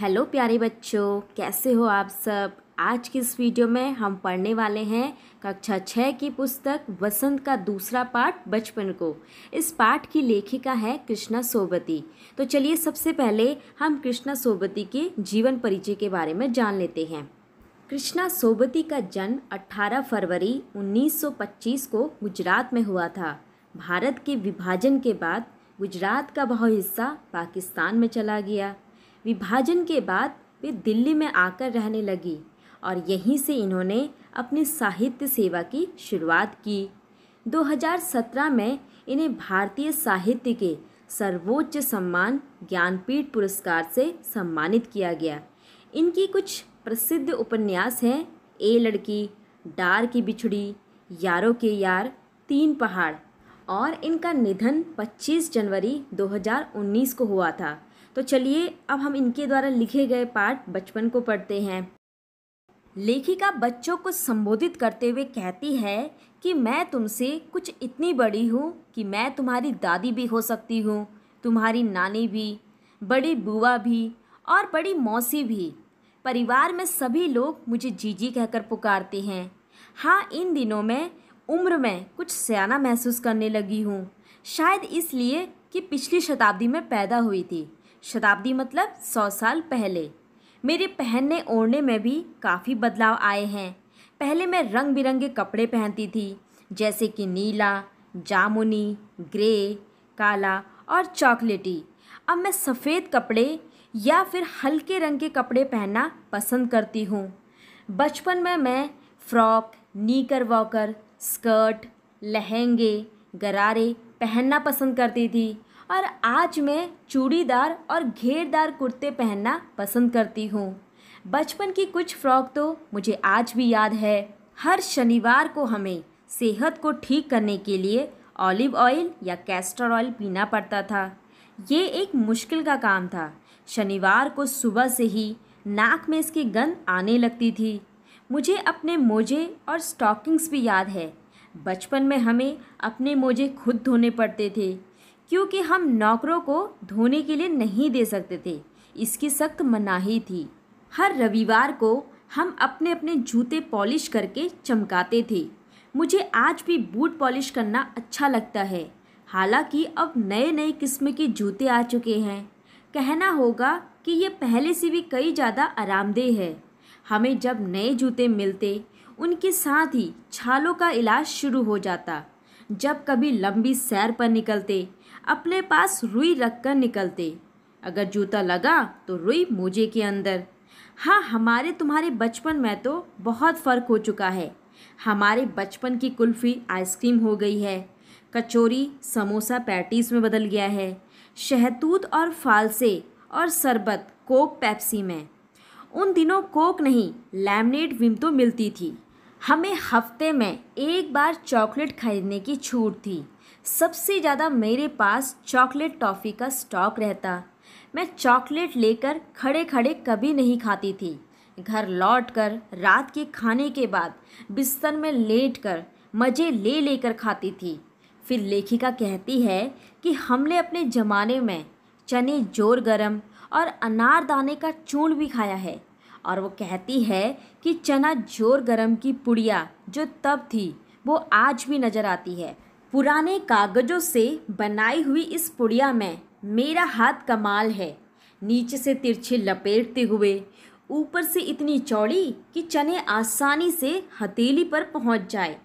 hello प्यारे बच्चों कैसे हो आप सब आज की इस वीडियो में हम पढ़ने वाले हैं कक्षा छः की पुस्तक वसंत का दूसरा पाठ बचपन को इस पाठ की लेखिका है कृष्णा सोबती तो चलिए सबसे पहले हम कृष्णा सोबती के जीवन परिचय के बारे में जान लेते हैं कृष्णा सोबती का जन्म 18 फरवरी 1925 को गुजरात में हुआ था भारत के विभाजन के बाद गुजरात का बहुत हिस्सा पाकिस्तान में चला गया विभाजन के बाद वे दिल्ली में आकर रहने लगी और यहीं से इन्होंने अपनी साहित्य सेवा की शुरुआत की 2017 में इन्हें भारतीय साहित्य के सर्वोच्च सम्मान ज्ञानपीठ पुरस्कार से सम्मानित किया गया इनकी कुछ प्रसिद्ध उपन्यास हैं ए लड़की डार की बिछड़ी यारों के यार तीन पहाड़ और इनका निधन 25 जनवरी 2019 को हुआ था तो चलिए अब हम इनके द्वारा लिखे गए पाठ बचपन को पढ़ते हैं लेखिका बच्चों को संबोधित करते हुए कहती है कि मैं तुमसे कुछ इतनी बड़ी हूँ कि मैं तुम्हारी दादी भी हो सकती हूँ तुम्हारी नानी भी बड़ी बुआ भी और बड़ी मौसी भी परिवार में सभी लोग मुझे जीजी कहकर पुकारते हैं हाँ इन दिनों में उम्र में कुछ सयाना महसूस करने लगी हूँ शायद इसलिए कि पिछली शताब्दी में पैदा हुई थी शताब्दी मतलब सौ साल पहले मेरे पहनने ओढ़ने में भी काफ़ी बदलाव आए हैं पहले मैं रंग बिरंगे कपड़े पहनती थी जैसे कि नीला जामुनी ग्रे काला और चॉकलेटी अब मैं सफ़ेद कपड़े या फिर हल्के रंग के कपड़े पहनना पसंद करती हूँ बचपन में मैं फ्रॉक नीकर वॉकर स्कर्ट लहंगे गरारे पहनना पसंद करती थी और आज मैं चूड़ीदार और घेरदार कुर्ते पहनना पसंद करती हूँ बचपन की कुछ फ्रॉक तो मुझे आज भी याद है हर शनिवार को हमें सेहत को ठीक करने के लिए ऑलिव ऑयल या कैस्टर ऑयल पीना पड़ता था ये एक मुश्किल का काम था शनिवार को सुबह से ही नाक में इसकी गंध आने लगती थी मुझे अपने मोजे और स्टॉकिंग्स भी याद है बचपन में हमें अपने मोजे खुद धोने पड़ते थे क्योंकि हम नौकरों को धोने के लिए नहीं दे सकते थे इसकी सख्त मनाही थी हर रविवार को हम अपने अपने जूते पॉलिश करके चमकाते थे मुझे आज भी बूट पॉलिश करना अच्छा लगता है हालांकि अब नए नए किस्म के जूते आ चुके हैं कहना होगा कि ये पहले से भी कई ज़्यादा आरामदेह है हमें जब नए जूते मिलते उनके साथ ही छालों का इलाज शुरू हो जाता जब कभी लंबी सैर पर निकलते अपने पास रुई रख कर निकलते अगर जूता लगा तो रुई मोजे के अंदर हाँ हमारे तुम्हारे बचपन में तो बहुत फ़र्क हो चुका है हमारे बचपन की कुल्फ़ी आइसक्रीम हो गई है कचौरी समोसा पैटीज़ में बदल गया है शहतूत और फालसे और शरबत कोक पेप्सी में उन दिनों कोक नहीं लैमिनेट विम तो मिलती थी हमें हफ्ते में एक बार चॉकलेट खरीदने की छूट थी सबसे ज़्यादा मेरे पास चॉकलेट टॉफ़ी का स्टॉक रहता मैं चॉकलेट लेकर खड़े खड़े कभी नहीं खाती थी घर लौटकर रात के खाने के बाद बिस्तर में लेट कर मज़े ले लेकर खाती थी फिर लेखिका कहती है कि हमने अपने ज़माने में चने जोर गरम और अनारदाने का चूर्ण भी खाया है और वो कहती है कि चना जोर गरम की पुड़िया जो तब थी वो आज भी नज़र आती है पुराने कागज़ों से बनाई हुई इस पुड़िया में मेरा हाथ कमाल है नीचे से तिरछे लपेटते हुए ऊपर से इतनी चौड़ी कि चने आसानी से हथेली पर पहुंच जाए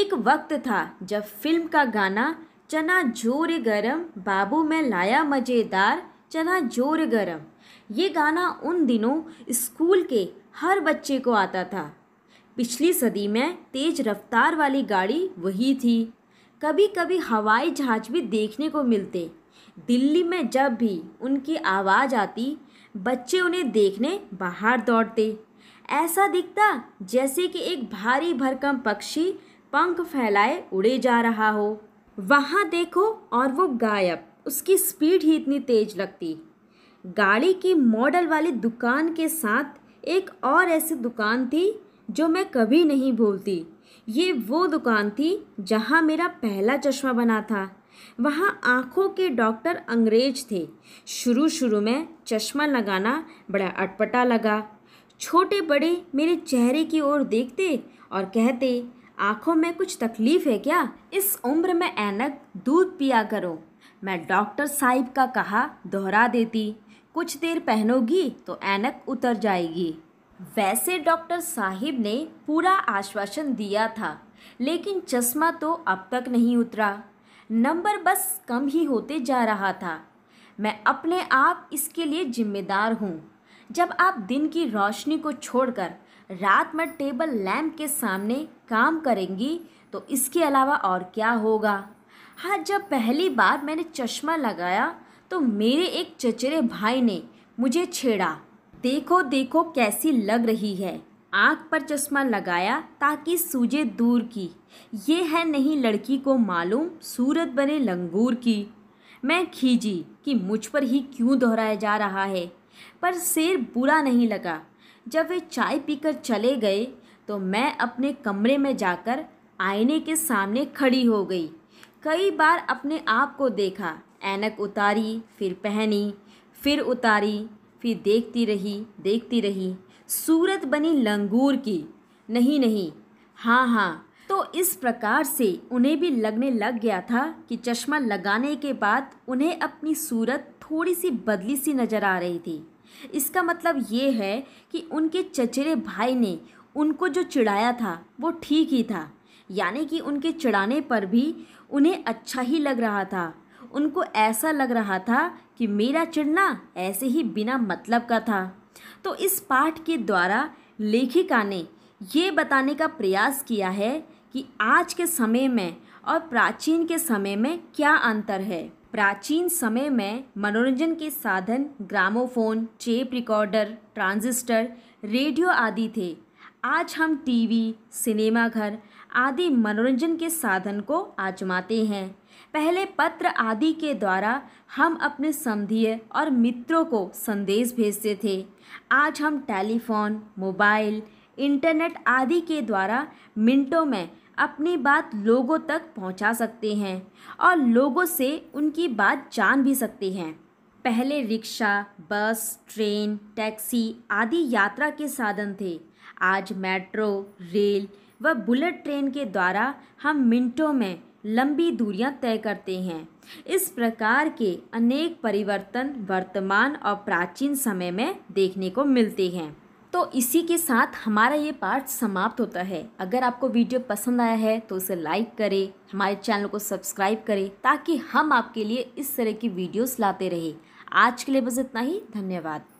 एक वक्त था जब फिल्म का गाना चना जोर गरम बाबू में लाया मज़ेदार चना जोर गरम ये गाना उन दिनों स्कूल के हर बच्चे को आता था पिछली सदी में तेज रफ्तार वाली गाड़ी वही थी कभी कभी हवाई जहाज भी देखने को मिलते दिल्ली में जब भी उनकी आवाज़ आती बच्चे उन्हें देखने बाहर दौड़ते ऐसा दिखता जैसे कि एक भारी भरकम पक्षी पंख फैलाए उड़े जा रहा हो वहाँ देखो और वो गायब उसकी स्पीड ही इतनी तेज लगती गाड़ी की मॉडल वाली दुकान के साथ एक और ऐसी दुकान थी जो मैं कभी नहीं भूलती ये वो दुकान थी जहाँ मेरा पहला चश्मा बना था वहाँ आँखों के डॉक्टर अंग्रेज थे शुरू शुरू में चश्मा लगाना बड़ा अटपटा लगा छोटे बड़े मेरे चेहरे की ओर देखते और कहते आँखों में कुछ तकलीफ़ है क्या इस उम्र में ऐनक दूध पिया करो मैं डॉक्टर साहिब का कहा दोहरा देती कुछ देर पहनोगी तो ऐनक उतर जाएगी वैसे डॉक्टर साहिब ने पूरा आश्वासन दिया था लेकिन चश्मा तो अब तक नहीं उतरा नंबर बस कम ही होते जा रहा था मैं अपने आप इसके लिए जिम्मेदार हूँ जब आप दिन की रोशनी को छोड़कर रात में टेबल लैम्प के सामने काम करेंगी तो इसके अलावा और क्या होगा हाँ जब पहली बार मैंने चश्मा लगाया तो मेरे एक चचेरे भाई ने मुझे छेड़ा देखो देखो कैसी लग रही है आँख पर चश्मा लगाया ताकि सूझे दूर की ये है नहीं लड़की को मालूम सूरत बने लंगूर की मैं खींची कि मुझ पर ही क्यों दोहराया जा रहा है पर शेर बुरा नहीं लगा जब वे चाय पीकर चले गए तो मैं अपने कमरे में जाकर आईने के सामने खड़ी हो गई कई बार अपने आप को देखा ऐनक उतारी फिर पहनी फिर उतारी फिर देखती रही देखती रही सूरत बनी लंगूर की नहीं नहीं हाँ हाँ तो इस प्रकार से उन्हें भी लगने लग गया था कि चश्मा लगाने के बाद उन्हें अपनी सूरत थोड़ी सी बदली सी नज़र आ रही थी इसका मतलब ये है कि उनके चचेरे भाई ने उनको जो चिढ़ाया था वो ठीक ही था यानी कि उनके चिढ़ाने पर भी उन्हें अच्छा ही लग रहा था उनको ऐसा लग रहा था कि मेरा चिड़ना ऐसे ही बिना मतलब का था तो इस पाठ के द्वारा लेखिका ने ये बताने का प्रयास किया है कि आज के समय में और प्राचीन के समय में क्या अंतर है प्राचीन समय में मनोरंजन के साधन gramophone tape recorder transistor radio आदि थे आज हम टीवी सिनेमाघर आदि मनोरंजन के साधन को आजमाते हैं पहले पत्र आदि के द्वारा हम अपने संधीय और मित्रों को संदेश भेजते थे आज हम टेलीफोन मोबाइल इंटरनेट आदि के द्वारा मिनटों में अपनी बात लोगों तक पहुंचा सकते हैं और लोगों से उनकी बात जान भी सकते हैं पहले रिक्शा बस ट्रेन टैक्सी आदि यात्रा के साधन थे आज मेट्रो रेल व बुलेट ट्रेन के द्वारा हम मिनटों में लंबी दूरियां तय करते हैं इस प्रकार के अनेक परिवर्तन वर्तमान और प्राचीन समय में देखने को मिलते हैं तो इसी के साथ हमारा ये पार्ट समाप्त होता है अगर आपको वीडियो पसंद आया है तो उसे लाइक करें हमारे चैनल को सब्सक्राइब करें ताकि हम आपके लिए इस तरह की वीडियोस लाते रहें आज के लिए बस इतना ही धन्यवाद